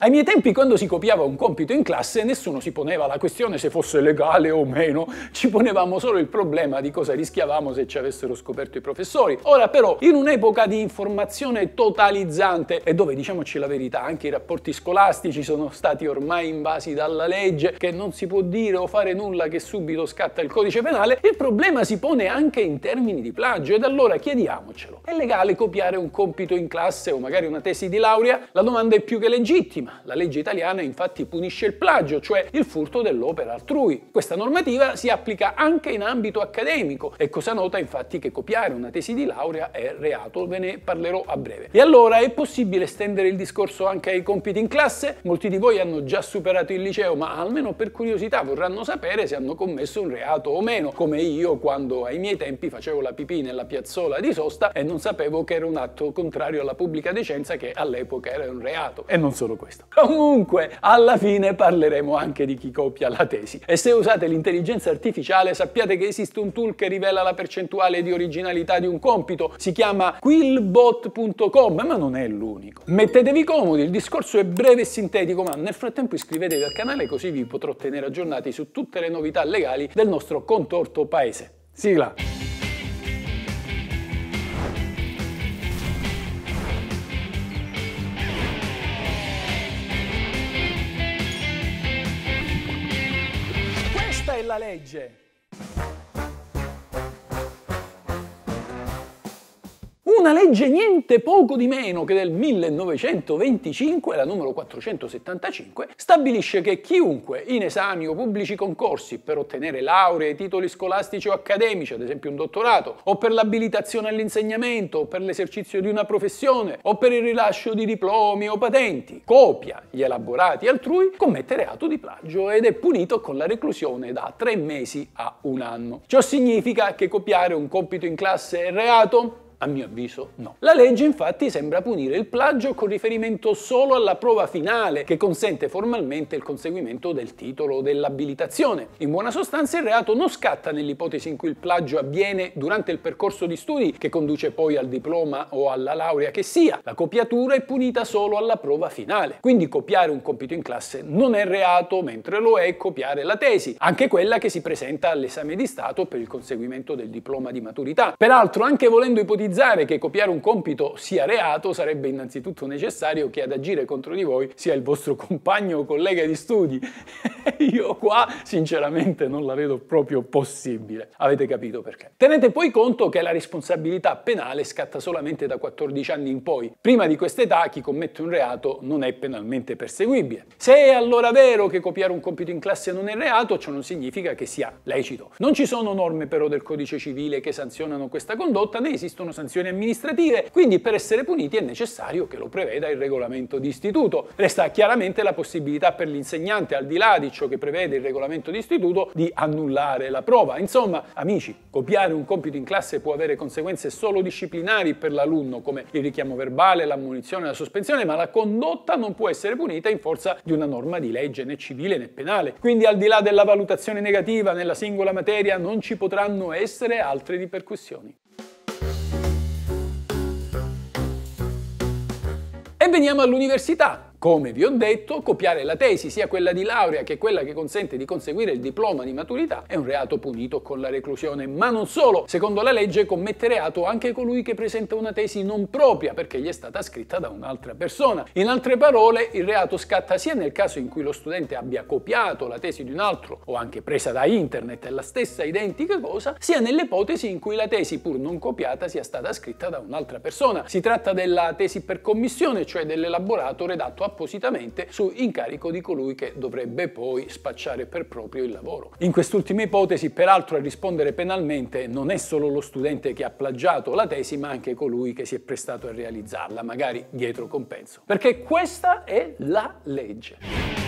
Ai miei tempi, quando si copiava un compito in classe, nessuno si poneva la questione se fosse legale o meno, ci ponevamo solo il problema di cosa rischiavamo se ci avessero scoperto i professori. Ora però, in un'epoca di informazione totalizzante e dove, diciamoci la verità, anche i rapporti scolastici sono stati ormai invasi dalla legge, che non si può dire o fare nulla che subito scatta il codice penale, il problema si pone anche in termini di plagio ed allora chiediamocelo. È legale copiare un compito in classe o magari una tesi di laurea? La domanda è più che legittima prima. La legge italiana infatti punisce il plagio, cioè il furto dell'opera altrui. Questa normativa si applica anche in ambito accademico. e cosa nota infatti che copiare una tesi di laurea è reato, ve ne parlerò a breve. E allora è possibile estendere il discorso anche ai compiti in classe? Molti di voi hanno già superato il liceo, ma almeno per curiosità vorranno sapere se hanno commesso un reato o meno, come io quando ai miei tempi facevo la pipì nella piazzola di sosta e non sapevo che era un atto contrario alla pubblica decenza che all'epoca era un reato. E non solo questo questo. Comunque, alla fine parleremo anche di chi copia la tesi. E se usate l'intelligenza artificiale, sappiate che esiste un tool che rivela la percentuale di originalità di un compito. Si chiama quillbot.com, ma non è l'unico. Mettetevi comodi, il discorso è breve e sintetico, ma nel frattempo iscrivetevi al canale così vi potrò tenere aggiornati su tutte le novità legali del nostro contorto paese. Sigla! della legge. Una legge niente poco di meno che del 1925, la numero 475, stabilisce che chiunque in esami o pubblici concorsi per ottenere lauree, titoli scolastici o accademici, ad esempio un dottorato, o per l'abilitazione all'insegnamento, o per l'esercizio di una professione, o per il rilascio di diplomi o patenti, copia gli elaborati altrui, commette reato di plagio ed è punito con la reclusione da tre mesi a un anno. Ciò significa che copiare un compito in classe è reato? A mio avviso no. La legge infatti sembra punire il plagio con riferimento solo alla prova finale che consente formalmente il conseguimento del titolo o dell'abilitazione. In buona sostanza il reato non scatta nell'ipotesi in cui il plagio avviene durante il percorso di studi che conduce poi al diploma o alla laurea che sia. La copiatura è punita solo alla prova finale. Quindi copiare un compito in classe non è reato mentre lo è copiare la tesi, anche quella che si presenta all'esame di Stato per il conseguimento del diploma di maturità. Peraltro anche volendo ipotizzare ipotizzare che copiare un compito sia reato, sarebbe innanzitutto necessario che ad agire contro di voi sia il vostro compagno o collega di studi. Io qua sinceramente non la vedo proprio possibile. Avete capito perché. Tenete poi conto che la responsabilità penale scatta solamente da 14 anni in poi. Prima di quest'età chi commette un reato non è penalmente perseguibile. Se è allora vero che copiare un compito in classe non è reato, ciò non significa che sia lecito. Non ci sono norme però del codice civile che sanzionano questa condotta, né esistono sanzioni amministrative, quindi per essere puniti è necessario che lo preveda il regolamento di istituto. Resta chiaramente la possibilità per l'insegnante, al di là di ciò che prevede il regolamento di istituto, di annullare la prova. Insomma, amici, copiare un compito in classe può avere conseguenze solo disciplinari per l'alunno, come il richiamo verbale, l'ammunizione, la sospensione, ma la condotta non può essere punita in forza di una norma di legge né civile né penale. Quindi al di là della valutazione negativa nella singola materia non ci potranno essere altre ripercussioni. veniamo all'università. Come vi ho detto, copiare la tesi, sia quella di laurea che quella che consente di conseguire il diploma di maturità, è un reato punito con la reclusione. Ma non solo, secondo la legge commette reato anche colui che presenta una tesi non propria perché gli è stata scritta da un'altra persona. In altre parole, il reato scatta sia nel caso in cui lo studente abbia copiato la tesi di un altro o anche presa da internet è la stessa identica cosa, sia nell'ipotesi in cui la tesi pur non copiata sia stata scritta da un'altra persona. Si tratta della tesi per commissione, cioè dell'elaborato redatto a appositamente su incarico di colui che dovrebbe poi spacciare per proprio il lavoro. In quest'ultima ipotesi, peraltro, a rispondere penalmente non è solo lo studente che ha plagiato la tesi, ma anche colui che si è prestato a realizzarla, magari dietro compenso. Perché questa è la legge.